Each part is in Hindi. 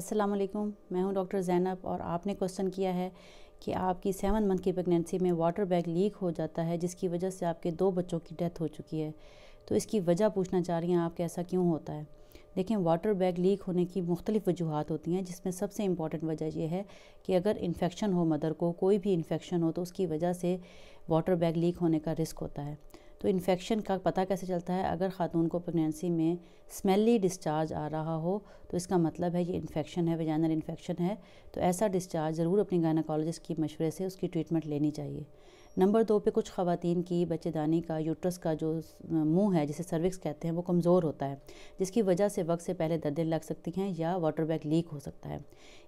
अस्सलाम वालेकुम मैं हूं डॉक्टर ज़ैनब और आपने क्वेश्चन किया है कि आपकी सेवन मंथ की प्रेगनेंसी में वाटर बैग लीक हो जाता है जिसकी वजह से आपके दो बच्चों की डेथ हो चुकी है तो इसकी वजह पूछना चाह रही हैं आपके ऐसा क्यों होता है देखें वाटर बैग लीक होने की मुख्तलिफ़ वजूहत होती हैं जिसमें सबसे इम्पॉर्टेंट वजह यह है कि अगर इन्फेक्शन हो मदर को कोई भी इन्फेक्शन हो तो उसकी वजह से वाटर बैग लीक होने का रिस्क होता है तो इन्फेक्शन का पता कैसे चलता है अगर ख़ातून को प्रेगनेंसी में स्मेली डिस्चार्ज आ रहा हो तो इसका मतलब है ये इन्फेक्शन है वेजाइनल इन्फेक्शन है तो ऐसा डिस्चार्ज ज़रूर अपनी गायनाकोलॉजिस्ट की मशवरे से उसकी ट्रीटमेंट लेनी चाहिए नंबर दो पे कुछ ख़वातीन की बच्चेदानी का यूट्रस का जो मुंह है जिसे सर्विक्स कहते हैं वो कमज़ोर होता है जिसकी वजह से वक्त से पहले दर्दें लग सकती हैं या वाटर बैग लीक हो सकता है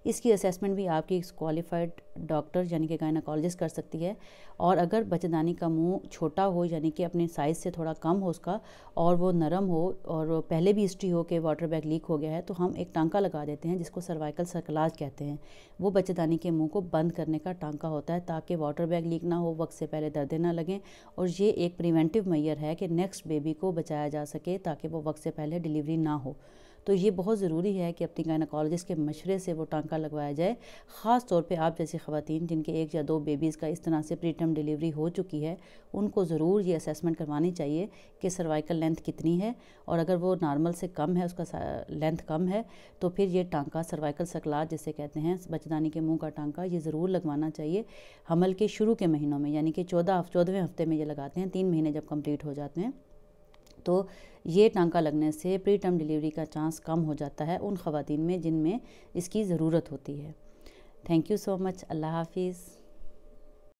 इसकी असेसमेंट भी आपकी क्वालिफाइड डॉक्टर यानी कि गायनाकोलॉजिस्ट कर सकती है और अगर बच्चेदानी का मुँह छोटा हो यानी कि अपने साइज़ से थोड़ा कम हो उसका और वो नरम हो और पहले भी हिस्ट्री हो कि वाटर बैग लीक हो गया है तो हम एक टांका लगा देते हैं जिसको सर्वाइकल सर्कलाज कहते हैं वो बच्चेदानी के मुँह को बंद करने का टांका होता है ताकि वाटर बैग लीक ना हो वक्त से पहले दर्दे ना लगें और ये एक प्रिवेंटिव मैयर है कि नेक्स्ट बेबी को बचाया जा सके ताकि वो वक्त से पहले डिलीवरी ना हो तो ये बहुत ज़रूरी है कि अपनी गायनकोलॉजिस्ट के मशरे से वो टांका लगवाया जाए ख़ास तौर पर आप जैसी ख़वान जिनके एक या दो बेबीज़ का इस तरह से प्रीटम डिलीवरी हो चुकी है उनको ज़रूर ये असेसमेंट करवानी चाहिए कि सर्वाइकल लेंथ कितनी है और अगर वो नॉर्मल से कम है उसका लेंथ कम है तो फिर ये टांका सर्वाइकल सकलात जिसे कहते हैं बचदानी के मुंह का टांका ये ज़रूर लगवाना चाहिए हमल के शुरू के महीनों में यानी कि चौदह चौदहवें हफ्ते में ये लगाते हैं तीन महीने जब कंप्लीट हो जाते हैं तो ये टांका लगने से प्री टर्म डिलीवरी का चांस कम हो जाता है उन खातन में जिनमें इसकी ज़रूरत होती है thank you so much Allah हाफिज़